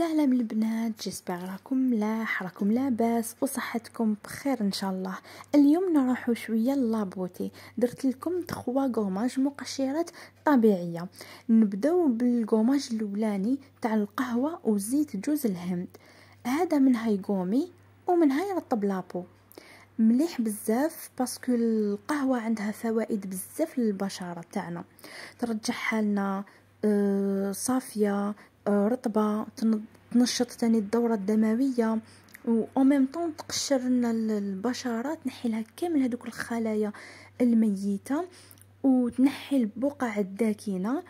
السلام البنات جيسبر راكم ملاح راكم لاباس وصحتكم بخير ان شاء الله اليوم نروحو شويه لابوتي درت لكم تخوا غوماج مقشرات طبيعيه نبداو بالغوماج الاولاني تاع القهوه وزيت جوز الهند هذا من غومي ومن هاي يرطب لابو مليح بزاف باسكو القهوه عندها فوائد بزاف للبشره تاعنا ترجع حالنا آه، صافيه آه، رطبه تنشط تاني الدوره الدمويه و ميم طون تقشر لنا البشرات تنحي لها كامل هذوك الخلايا الميته وتنحي البقع الداكنه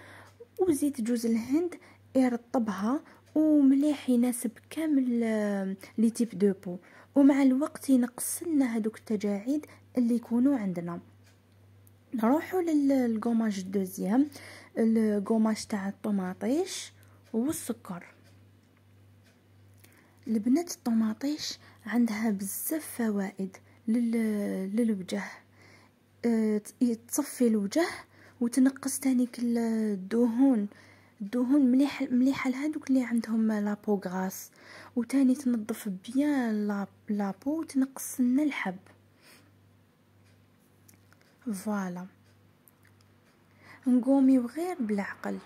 وزيت جوز الهند يرطبها ومليح يناسب كامل آه، لي تيب دو بو ومع الوقت ينقص لنا هذوك التجاعيد اللي يكونوا عندنا نروحوا للكوماج دوزيام الكوماج تاع الطماطيش والسكر البنات الطماطيش عندها بزاف فوائد للوجه آه، تصفي الوجه وتنقص تاني الدهون الدهون مليح مليحه لهذوك اللي عندهم لابو غراس وتاني تنظف بيان لابو وتنقص لنا الحب فوالا نقومي غير بالعقل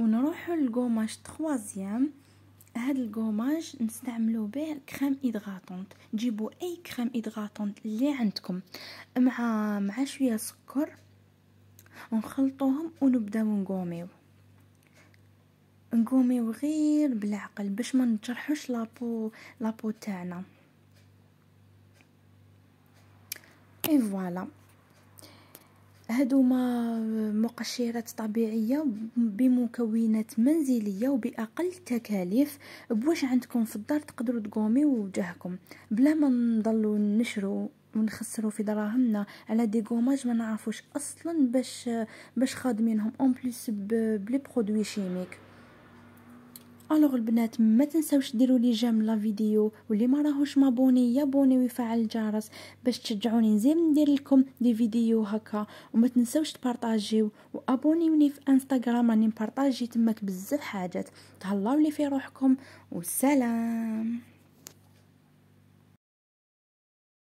ونروحو للقماش تخوازيام هاد القماش نستعملو به كريم ايدغاتونت جيبو اي كريم ايدغاتونت اللي عندكم مع مع شويه سكر ونخلطوهم ونبداو نقوميو نقوميو غير بالعقل باش ما نجرحوش لابو لابو تاعنا اي فوالا هادو مقشرات طبيعيه بمكونات منزليه وباقل تكاليف بواش عندكم في الدار تقدروا تقوميو وجهكم بلا ما نضلوا نشرو ونخسروا في دراهمنا على دي غوماج ما نعرفوش اصلا باش باش خادمينهم اون بليس بلي برودوي شيميك الوغ البنات ما تنساوش ديروا لي جيم لا فيديو واللي ما راهوش مابوني يابوني ويفعل الجرس باش تشجعوني نزيد ندير لكم دي فيديو هكا وما تنساوش تبارطاجيو وابونيوني في انستغرام راني نبارطاجي تماك بزاف حاجات تهلاو لي في روحكم والسلام